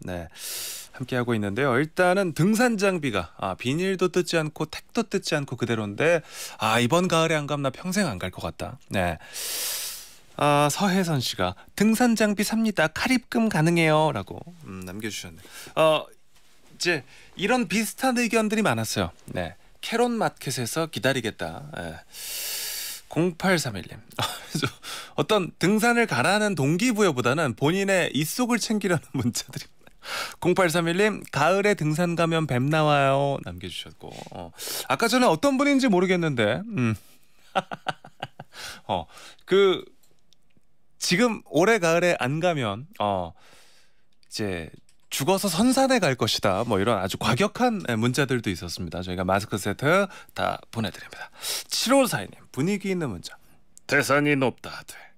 네. 함께 하고 있는데요. 일단은 등산 장비가 아, 비닐도 뜯지 않고 택도 뜯지 않고 그대로인데 아, 이번 가을에 안 가면 나 평생 안 갈 것 같다. 네. 아, 서혜선 씨가 등산 장비 삽니다. 카립금 가능해요라고 음, 남겨 주셨네요. 어, 이제 이런 비슷한 의견들이 많았어요. 네. 캐론 마켓에서 기다리겠다. 네. 예. 0831님. 어떤 등산을 가라는 동기부여보다는 본인의 입속을 챙기려는 문자들이 0831님 가을에 등산 가면 뱀 나와요 남겨주셨고 어. 아까 전에 어떤 분인지 모르겠는데 음. 어, 그 지금 올해 가을에 안 가면 어 이제 죽어서 선산에 갈 것이다. 뭐 이런 아주 과격한 문자들도 있었습니다. 저희가 마스크 세트 다 보내드립니다. 7월 4일님 분위기 있는 문자. 대산이 높다. 돼. 네.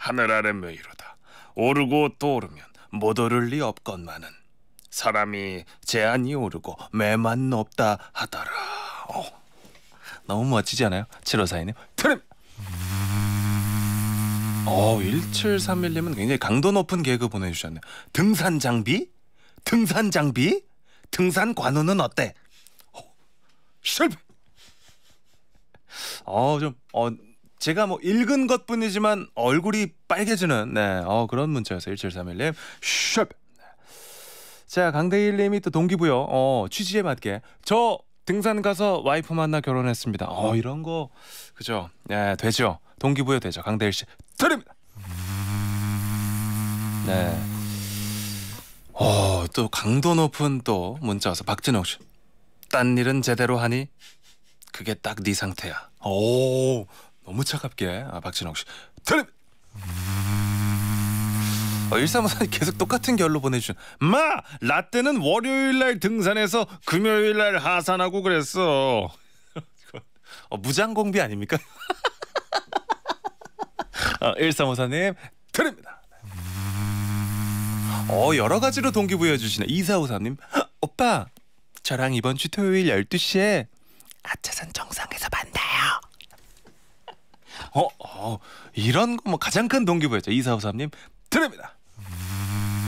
하늘 아래 메이로다 오르고 또 오르면 못 오를 리 없건만은 사람이 제한이 오르고 매만 높다 하더라. 오, 어. 너무 멋지지 않아요? 7542님 트림! 어, 1731님은 굉장히 강도 높은 개그 보내주셨네요. 등산 장비? 등산 장비? 등산 관우는 어때? 어, 실패! 어, 좀, 어, 제가 뭐 읽은 것 뿐이지만 얼굴이 빨개지는 네, 어, 그런 문자였어요. 1731님. 샵. 자, 강대일 님이 또 동기부여. 어, 취지에 맞게. 저 등산 가서 와이프 만나 결혼했습니다. 어, 이런 거. 그죠? 예, 되죠. 동기부여 되죠. 강대일 씨. 드립니다. 네. 어, 또 강도 높은 또 문자 와서 박진영 씨. 딴 일은 제대로 하니 그게 딱 네 상태야. 오, 너무 차갑게 아, 박진영 씨 드립. 어, 1354님 계속 똑같은 결로 보내주신 마 라떼는 월요일날 등산해서 금요일날 하산하고 그랬어 어, 무장공비 아닙니까? 어, 1354님 드립니다 어 여러 가지로 동기부여 주시네 이사오사님 오빠 저랑 이번 주 토요일 12시에 아차산 정상에서 봐 어, 어 이런 거 뭐 가장 큰 동기부여죠. 이사호삼님 드립니다.